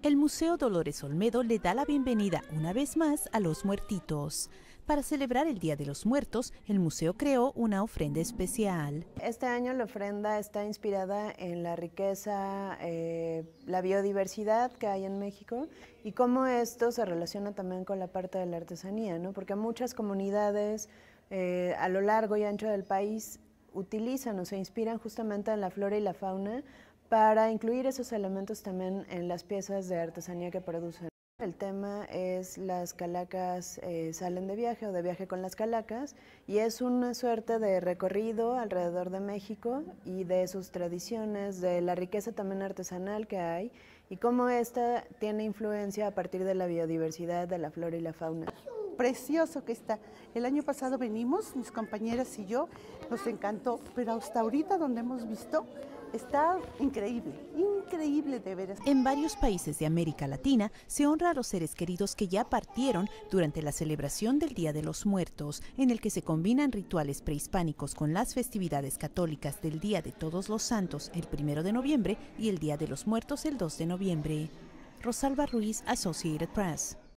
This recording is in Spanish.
El Museo Dolores Olmedo le da la bienvenida una vez más a los muertitos. Para celebrar el Día de los Muertos, el museo creó una ofrenda especial. Este año la ofrenda está inspirada en la riqueza, eh, la biodiversidad que hay en México y cómo esto se relaciona también con la parte de la artesanía, porque muchas comunidades eh, a lo largo y ancho del país utilizan o se inspiran justamente en la flora y la fauna para incluir esos elementos también en las piezas de artesanía que producen. El tema es las calacas eh, salen de viaje o de viaje con las calacas y es una suerte de recorrido alrededor de México y de sus tradiciones, de la riqueza también artesanal que hay y cómo esta tiene influencia a partir de la biodiversidad, de la flora y la fauna. Precioso que está. El año pasado venimos, mis compañeras y yo, nos encantó, pero hasta ahorita donde hemos visto Está increíble, increíble de veras. En varios países de América Latina se honra a los seres queridos que ya partieron durante la celebración del Día de los Muertos, en el que se combinan rituales prehispánicos con las festividades católicas del Día de Todos los Santos el 1 de noviembre y el Día de los Muertos el 2 de noviembre. Rosalba Ruiz, Associated Press.